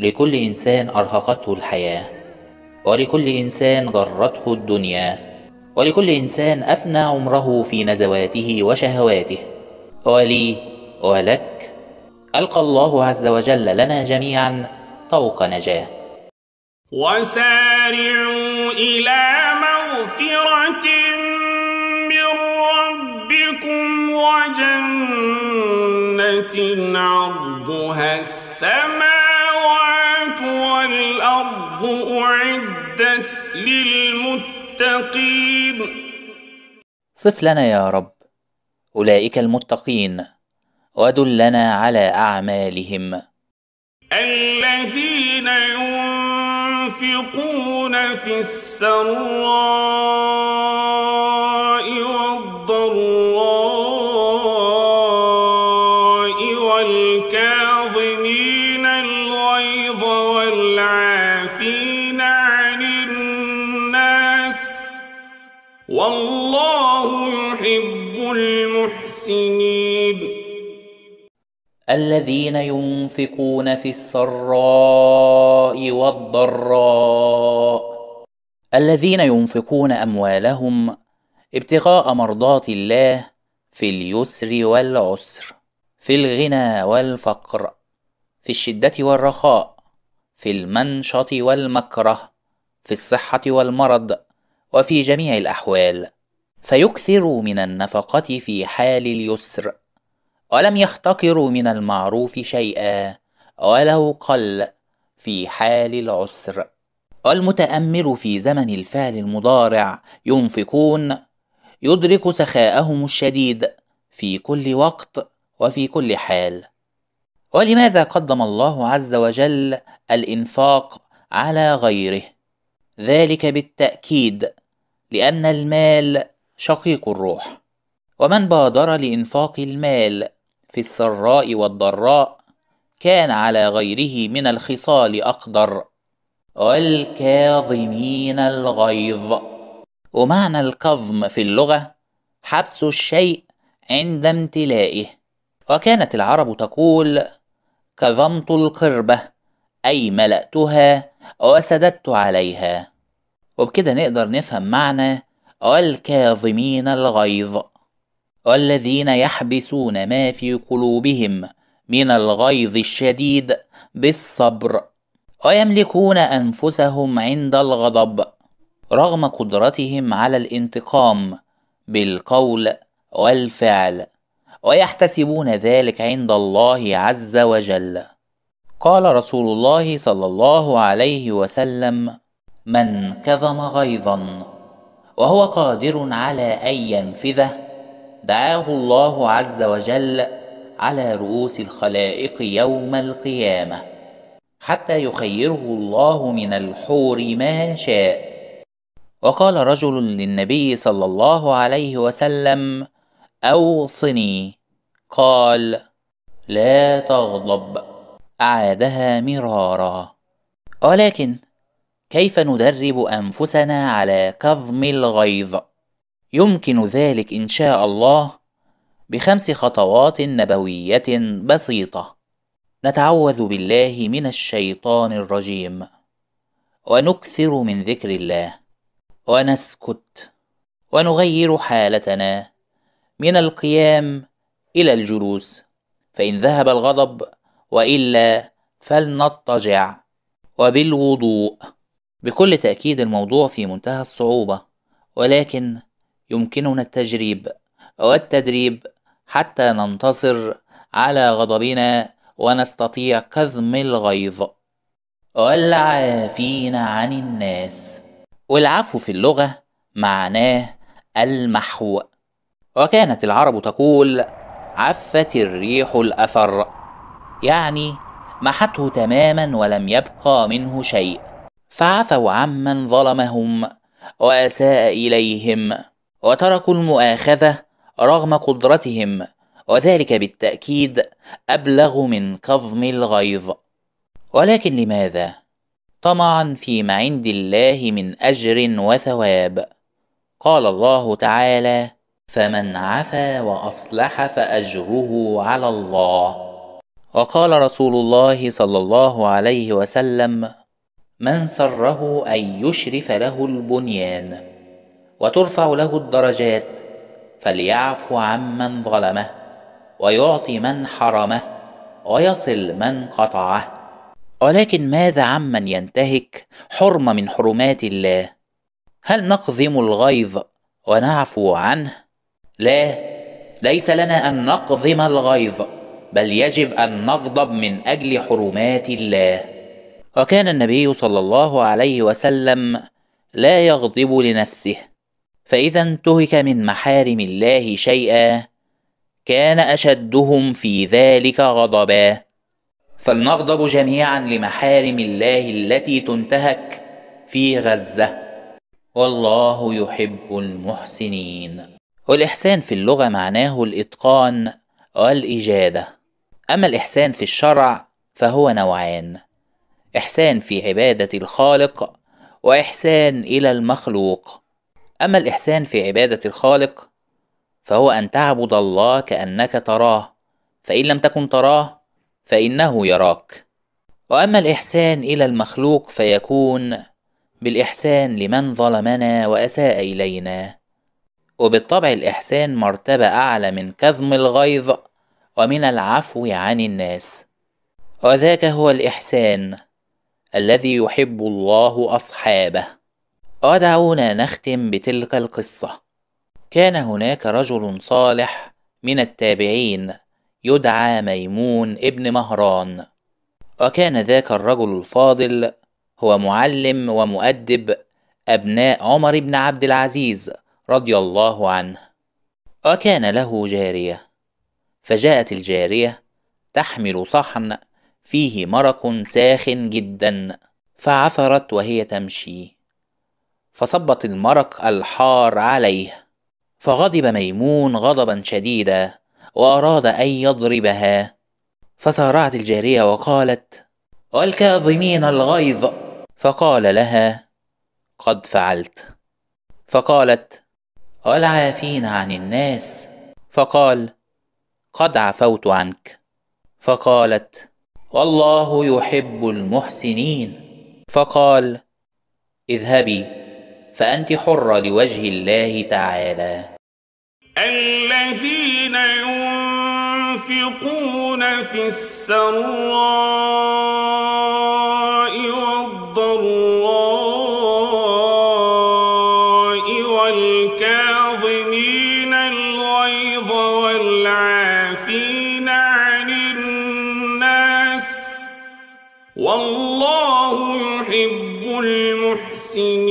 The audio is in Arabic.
لكل إنسان أرهقته الحياة ولكل إنسان غرته الدنيا ولكل إنسان أفنى عمره في نزواته وشهواته ولي ولك ألقى الله عز وجل لنا جميعا طوق نجاة وسارعوا إلى مغفرة من ربكم وجنة عرضها السماء الأرض أعدت للمتقين صف لنا يا رب أولئك المتقين ودلنا على أعمالهم الذين ينفقون في السراء الذين ينفقون في السراء والضراء الذين ينفقون اموالهم ابتغاء مرضات الله في اليسر والعسر في الغنى والفقر في الشده والرخاء في المنشط والمكره في الصحه والمرض وفي جميع الاحوال فيكثر من النفقه في حال اليسر ولم يحتقروا من المعروف شيئا ولو قل في حال العسر والمتأمل في زمن الفعل المضارع ينفقون يدرك سخاءهم الشديد في كل وقت وفي كل حال ولماذا قدم الله عز وجل الإنفاق على غيره ذلك بالتأكيد لأن المال شقيق الروح ومن بادر لإنفاق المال في السراء والضراء كان على غيره من الخصال أقدر والكاظمين الغيظ ومعنى الكظم في اللغة حبس الشيء عند امتلائه وكانت العرب تقول كظمت القربة أي ملأتها وسددت عليها وبكده نقدر نفهم معنى والكاظمين الغيظ والذين يحبسون ما في قلوبهم من الغيظ الشديد بالصبر ويملكون انفسهم عند الغضب رغم قدرتهم على الانتقام بالقول والفعل ويحتسبون ذلك عند الله عز وجل قال رسول الله صلى الله عليه وسلم من كظم غيظا وهو قادر على ان ينفذه دعاه الله عز وجل على رؤوس الخلائق يوم القيامه حتى يخيره الله من الحور ما شاء وقال رجل للنبي صلى الله عليه وسلم اوصني قال لا تغضب اعادها مرارا ولكن كيف ندرب انفسنا على كظم الغيظ يمكن ذلك إن شاء الله بخمس خطوات نبوية بسيطة نتعوذ بالله من الشيطان الرجيم ونكثر من ذكر الله ونسكت ونغير حالتنا من القيام إلى الجلوس فإن ذهب الغضب وإلا فلنضطجع وبالوضوء بكل تأكيد الموضوع في منتهى الصعوبة ولكن يمكننا التجريب والتدريب حتى ننتصر على غضبنا ونستطيع كظم الغيظ والعافين عن الناس والعفو في اللغة معناه المحو وكانت العرب تقول عفت الريح الأثر يعني محته تماما ولم يبقى منه شيء فعفوا عمن ظلمهم وأساء إليهم وتركوا المؤاخذه رغم قدرتهم وذلك بالتاكيد ابلغ من كظم الغيظ ولكن لماذا طمعا فيما عند الله من اجر وثواب قال الله تعالى فمن عفا واصلح فاجره على الله وقال رسول الله صلى الله عليه وسلم من سره ان يشرف له البنيان وترفع له الدرجات فليعفو عمن ظلمه ويعطي من حرمه ويصل من قطعه ولكن ماذا عمن ينتهك حرمه من حرمات الله هل نقذم الغيظ ونعفو عنه لا ليس لنا ان نقذم الغيظ بل يجب ان نغضب من اجل حرمات الله وكان النبي صلى الله عليه وسلم لا يغضب لنفسه فاذا انتهك من محارم الله شيئا كان اشدهم في ذلك غضبا فلنغضب جميعا لمحارم الله التي تنتهك في غزه والله يحب المحسنين والاحسان في اللغه معناه الاتقان والاجاده اما الاحسان في الشرع فهو نوعان احسان في عباده الخالق واحسان الى المخلوق أما الإحسان في عبادة الخالق فهو أن تعبد الله كأنك تراه فإن لم تكن تراه فإنه يراك وأما الإحسان إلى المخلوق فيكون بالإحسان لمن ظلمنا وأساء إلينا وبالطبع الإحسان مرتبة أعلى من كظم الغيظ ومن العفو عن الناس وذاك هو الإحسان الذي يحب الله أصحابه ودعونا نختم بتلك القصة كان هناك رجل صالح من التابعين يدعى ميمون ابن مهران وكان ذاك الرجل الفاضل هو معلم ومؤدب أبناء عمر بن عبد العزيز رضي الله عنه وكان له جارية فجاءت الجارية تحمل صحن فيه مرق ساخن جدا فعثرت وهي تمشي فصبت المرق الحار عليه فغضب ميمون غضبا شديدا وأراد أن يضربها فسارعت الجارية وقالت والكاظمين الغيظ فقال لها قد فعلت فقالت والعافين عن الناس فقال قد عفوت عنك فقالت والله يحب المحسنين فقال اذهبي فأنت حرة لوجه الله تعالى الذين ينفقون في السراء والضراء والكاظمين الغيظ والعافين عن الناس والله يحب المحسنين